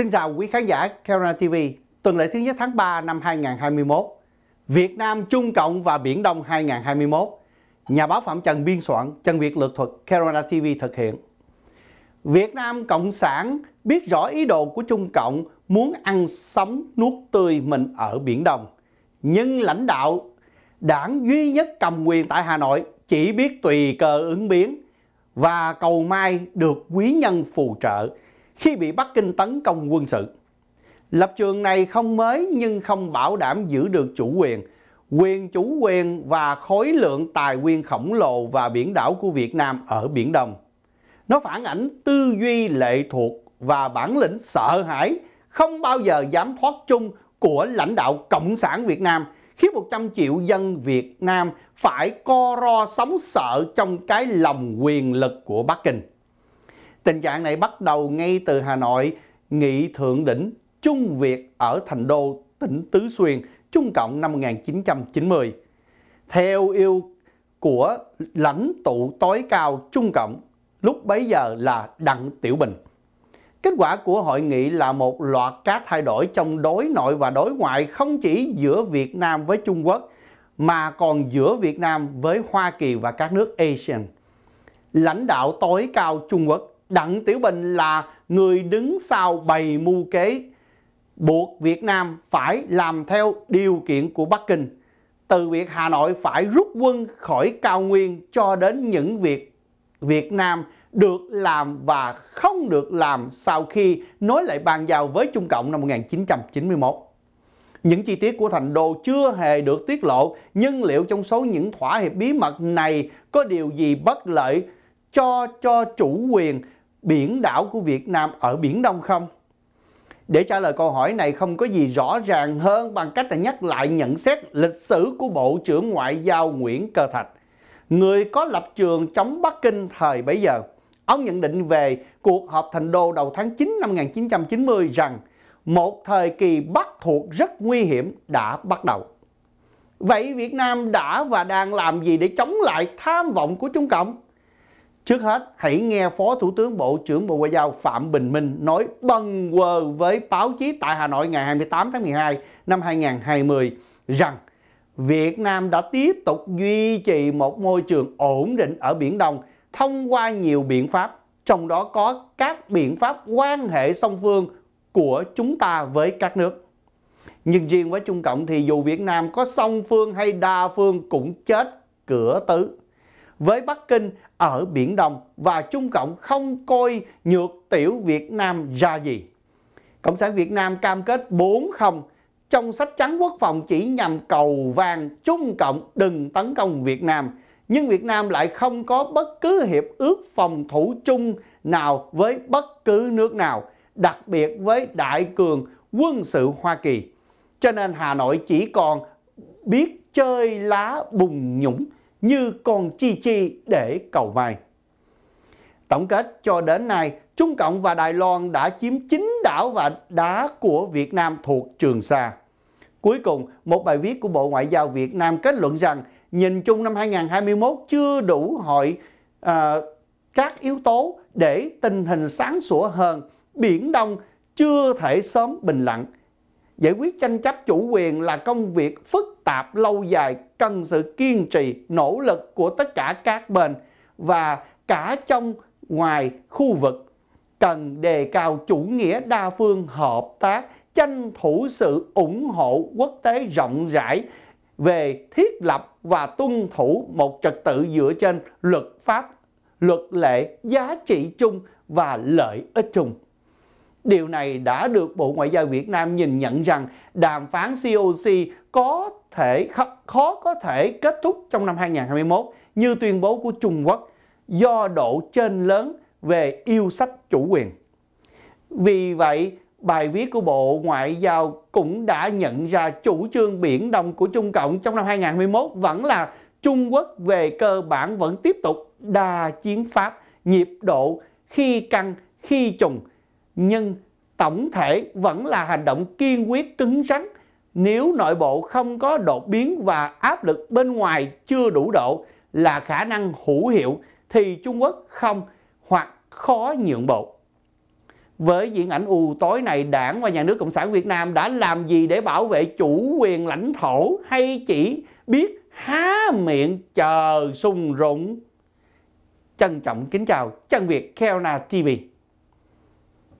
Xin chào quý khán giả Kera TV. Tuần lễ thứ nhất tháng 3 năm 2021, Việt Nam Trung Cộng và Biển Đông 2021, nhà báo Phạm Trần biên soạn, Trần Việt lược thuật Kera TV thực hiện. Việt Nam Cộng sản biết rõ ý đồ của Trung Cộng muốn ăn sống nuốt tươi mình ở Biển Đông. Nhưng lãnh đạo đảng duy nhất cầm quyền tại Hà Nội chỉ biết tùy cơ ứng biến và cầu may được quý nhân phù trợ – khi bị Bắc Kinh tấn công quân sự. Lập trường này không mới nhưng không bảo đảm giữ được chủ quyền, quyền chủ quyền và khối lượng tài nguyên khổng lồ và biển đảo của Việt Nam ở Biển Đông. Nó phản ảnh tư duy lệ thuộc và bản lĩnh sợ hãi không bao giờ dám thoát chung của lãnh đạo Cộng sản Việt Nam khiến 100 triệu dân Việt Nam phải co ro sống sợ trong cái lòng quyền lực của Bắc Kinh. Tình trạng này bắt đầu ngay từ Hà Nội, nghị thượng đỉnh Trung Việt ở thành đô tỉnh Tứ Xuyên, Trung Cộng năm 1990. Theo yêu của lãnh tụ tối cao Trung Cộng lúc bấy giờ là Đặng Tiểu Bình. Kết quả của hội nghị là một loạt các thay đổi trong đối nội và đối ngoại không chỉ giữa Việt Nam với Trung Quốc mà còn giữa Việt Nam với Hoa Kỳ và các nước ASEAN. Lãnh đạo tối cao Trung Quốc Đặng Tiểu Bình là người đứng sau bày mưu kế buộc Việt Nam phải làm theo điều kiện của Bắc Kinh. Từ việc Hà Nội phải rút quân khỏi cao nguyên cho đến những việc Việt Nam được làm và không được làm sau khi nối lại bàn giao với Trung Cộng năm 1991. Những chi tiết của thành đô chưa hề được tiết lộ, nhưng liệu trong số những thỏa hiệp bí mật này có điều gì bất lợi cho cho chủ quyền biển đảo của Việt Nam ở Biển Đông không? Để trả lời câu hỏi này không có gì rõ ràng hơn bằng cách là nhắc lại nhận xét lịch sử của Bộ trưởng Ngoại giao Nguyễn Cơ Thạch, người có lập trường chống Bắc Kinh thời bấy giờ. Ông nhận định về cuộc họp thành đô đầu tháng 9 năm 1990 rằng một thời kỳ Bắc thuộc rất nguy hiểm đã bắt đầu. Vậy Việt Nam đã và đang làm gì để chống lại tham vọng của Trung Cộng? Trước hết, hãy nghe Phó Thủ tướng Bộ trưởng Bộ Ngoại giao Phạm Bình Minh nói bần quơ với báo chí tại Hà Nội ngày 28 tháng 12 năm 2020 rằng Việt Nam đã tiếp tục duy trì một môi trường ổn định ở Biển Đông thông qua nhiều biện pháp, trong đó có các biện pháp quan hệ song phương của chúng ta với các nước. Nhưng riêng với Trung Cộng thì dù Việt Nam có song phương hay đa phương cũng chết cửa tứ với Bắc Kinh ở Biển Đông và Trung Cộng không coi nhược tiểu Việt Nam ra gì. Cộng sản Việt Nam cam kết 4 không trong sách trắng quốc phòng chỉ nhằm cầu vàng Trung Cộng đừng tấn công Việt Nam. Nhưng Việt Nam lại không có bất cứ hiệp ước phòng thủ chung nào với bất cứ nước nào, đặc biệt với đại cường quân sự Hoa Kỳ. Cho nên Hà Nội chỉ còn biết chơi lá bùng nhũng như con chi chi để cầu vai. Tổng kết cho đến nay, Trung Cộng và Đài Loan đã chiếm 9 đảo và đá của Việt Nam thuộc Trường Sa. Cuối cùng, một bài viết của Bộ Ngoại giao Việt Nam kết luận rằng nhìn chung năm 2021 chưa đủ hội à, các yếu tố để tình hình sáng sủa hơn, Biển Đông chưa thể sớm bình lặng Giải quyết tranh chấp chủ quyền là công việc phức tạp lâu dài, cần sự kiên trì, nỗ lực của tất cả các bên và cả trong ngoài khu vực cần đề cao chủ nghĩa đa phương hợp tác tranh thủ sự ủng hộ quốc tế rộng rãi về thiết lập và tuân thủ một trật tự dựa trên luật pháp luật lệ giá trị chung và lợi ích chung Điều này đã được Bộ Ngoại giao Việt Nam nhìn nhận rằng đàm phán COC có thể khó có thể kết thúc trong năm 2021 như tuyên bố của Trung Quốc do độ trên lớn về yêu sách chủ quyền. Vì vậy, bài viết của Bộ Ngoại giao cũng đã nhận ra chủ trương Biển Đông của Trung Cộng trong năm 2021 vẫn là Trung Quốc về cơ bản vẫn tiếp tục đa chiến pháp, nhịp độ, khi căng, khi trùng nhưng tổng thể vẫn là hành động kiên quyết cứng rắn nếu nội bộ không có đột biến và áp lực bên ngoài chưa đủ độ là khả năng hữu hiệu thì Trung Quốc không hoặc khó nhượng bộ. Với diễn ảnh u tối này, đảng và nhà nước Cộng sản Việt Nam đã làm gì để bảo vệ chủ quyền lãnh thổ hay chỉ biết há miệng chờ sung rụng? Trân trọng kính chào, Trân Việt Khelna TV.